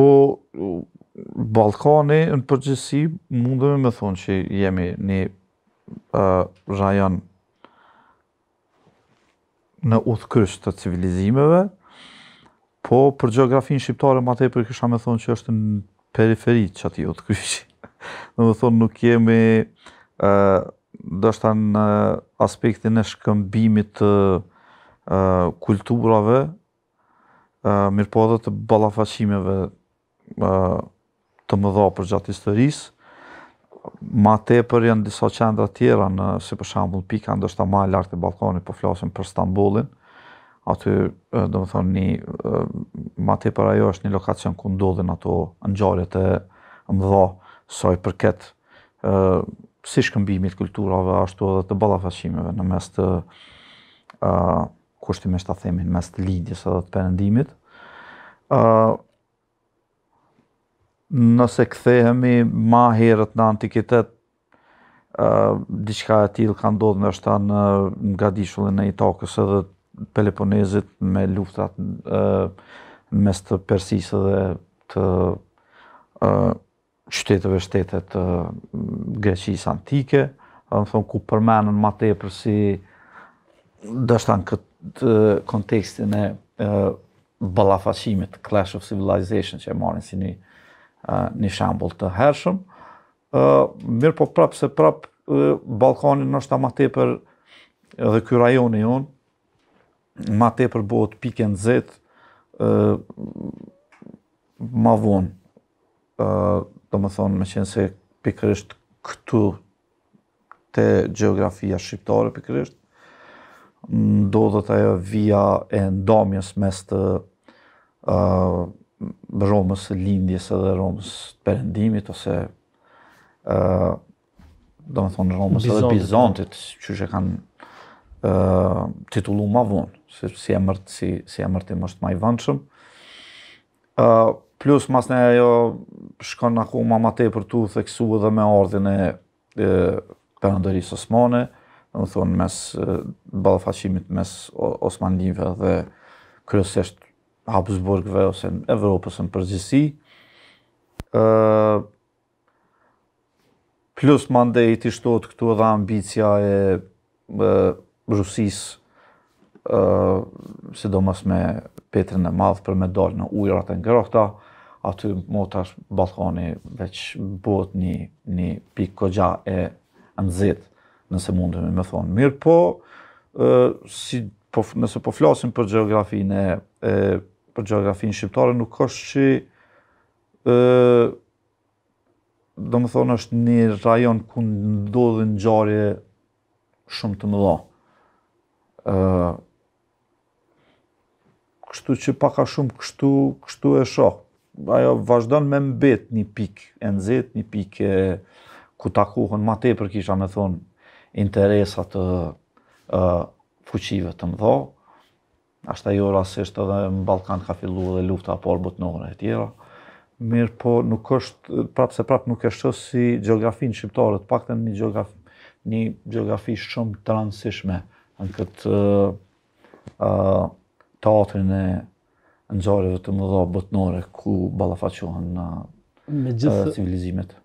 Po, Balkani në përgjësi mundemi me thonë që jemi një uh, rajon në uthkrysht të civilizimeve, po për gjeografinë shqiptare, ma te për kësha me thonë që është në periferit që ati uthkrysht. thonë nuk jemi uh, dështë në aspektin e shkëmbimit të uh, kulturave, Uh, mirë po edhe të balafashimeve të më dha për gjatë historisë, ma te për janë disa qendra tjera, në si për shambull pika, ndështë ta ma e lartë të Balkoni, për po flasim për Stambullin, aty, do më thonë, një, ma te për ajo është një lokacion ku ndodhin ato në gjarët të më dha, soj për ketë, si shkëmbimit kulturave, ashtu edhe të balafashimeve, në mes të, kushtimisht të themin, mes të lidjes edhe të përëndimit nëse kthehemi ma herët në antikitet, diqka diçka e tillë ka ndodhur ndoshta në Gadishullin e Itakës edhe Peloponezit me luftat mes të Persisë dhe të shtetet qyteteve shtete të Greqisë antike, do thon ku përmendën më tepër si ndoshta në këtë kontekstin e balafashimit, ballafaqimit Clash of Civilization që e marrin si një një shambull të hershëm. Mirë po prapë se prapë Balkanin në është ta ma tepër dhe kjo rajon e jonë, ma tepër bëhet pike në zetë, ma vonë, do më thonë me qenë se pikërisht këtu të geografia shqiptare pikërisht, ndodhët ajo via e ndomjes mes të Romës lindjes edhe Romës Perendimit, ose uh, do të thonë Romës edhe Bizantit, që që kanë ë uh, titullu si si emër si si është më i vëndshëm. ë uh, plus mas ne ajo shkon akoma më tepër tu theksu edhe me ordhin e ë perandorisë osmane, do të thonë mes uh, mes osmanlive dhe kryesisht Habsburgve ose në Evropës në përgjësi. plus mandate i shtot këtu edhe ambicia e Rusis, uh, sidomos me Petrin e Madhë për me dalë në ujrat e ngrohta, aty motash Balkani veç bot një, një pikë kogja e nëzit, nëse të me thonë. Mirë po, si, po, nëse po flasim për geografinë e për geografinë shqiptare nuk është që ë do të thonë është një rajon ku ndodhin ngjarje shumë të mëdha. ë Kështu që paka shumë kështu, kështu e shoh. Ajo vazhdon me mbet një pikë e nxehtë, një, pikë ku takohen më tepër kisha më thon interesat të ë fuqive të mëdha, ashtë ajo rasisht edhe në Balkan ka fillu edhe lufta apo orë e tjera. Mirë po nuk është, prapë se prapë nuk është që si geografinë shqiptare, të pak të një geografi, një geografi shumë transishme në këtë teatrin e nxarjeve të mëdha botnore ku balafaqohen me gjithë civilizimet.